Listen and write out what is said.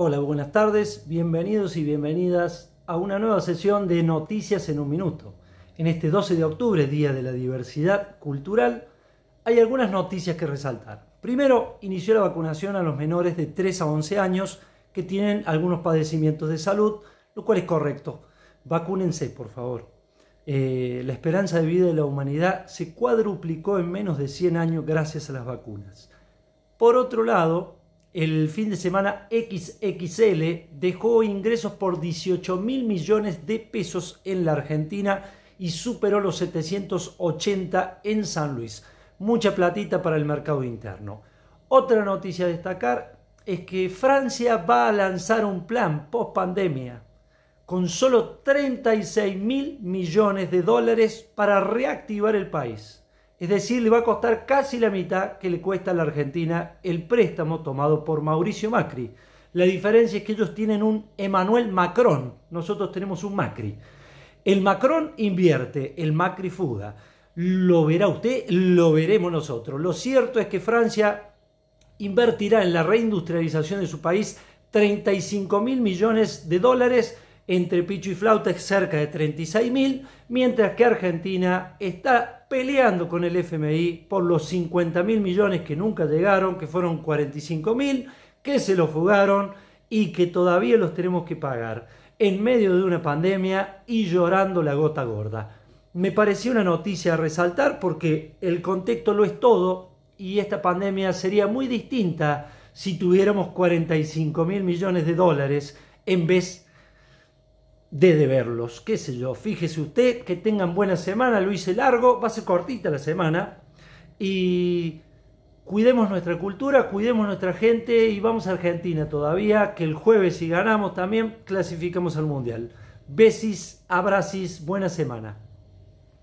Hola, buenas tardes, bienvenidos y bienvenidas a una nueva sesión de Noticias en un Minuto. En este 12 de octubre, Día de la Diversidad Cultural, hay algunas noticias que resaltar. Primero, inició la vacunación a los menores de 3 a 11 años que tienen algunos padecimientos de salud, lo cual es correcto. Vacúnense, por favor. Eh, la esperanza de vida de la humanidad se cuadruplicó en menos de 100 años gracias a las vacunas. Por otro lado, el fin de semana XXL dejó ingresos por 18 mil millones de pesos en la Argentina y superó los 780 en San Luis. Mucha platita para el mercado interno. Otra noticia a destacar es que Francia va a lanzar un plan post pandemia con solo 36 mil millones de dólares para reactivar el país. Es decir, le va a costar casi la mitad que le cuesta a la Argentina el préstamo tomado por Mauricio Macri. La diferencia es que ellos tienen un Emmanuel Macron, nosotros tenemos un Macri. El Macron invierte, el Macri fuga. Lo verá usted, lo veremos nosotros. Lo cierto es que Francia invertirá en la reindustrialización de su país 35 mil millones de dólares entre Pichu y flauta es cerca de 36.000, mientras que Argentina está peleando con el FMI por los 50.000 millones que nunca llegaron, que fueron 45.000, que se los jugaron y que todavía los tenemos que pagar en medio de una pandemia y llorando la gota gorda. Me pareció una noticia a resaltar porque el contexto lo es todo y esta pandemia sería muy distinta si tuviéramos 45 mil millones de dólares en vez de de deberlos. ¿Qué sé yo? Fíjese usted que tengan buena semana, lo hice largo, va a ser cortita la semana. Y cuidemos nuestra cultura, cuidemos nuestra gente y vamos a Argentina todavía, que el jueves si ganamos también clasificamos al Mundial. Besis, abrazis, buena semana.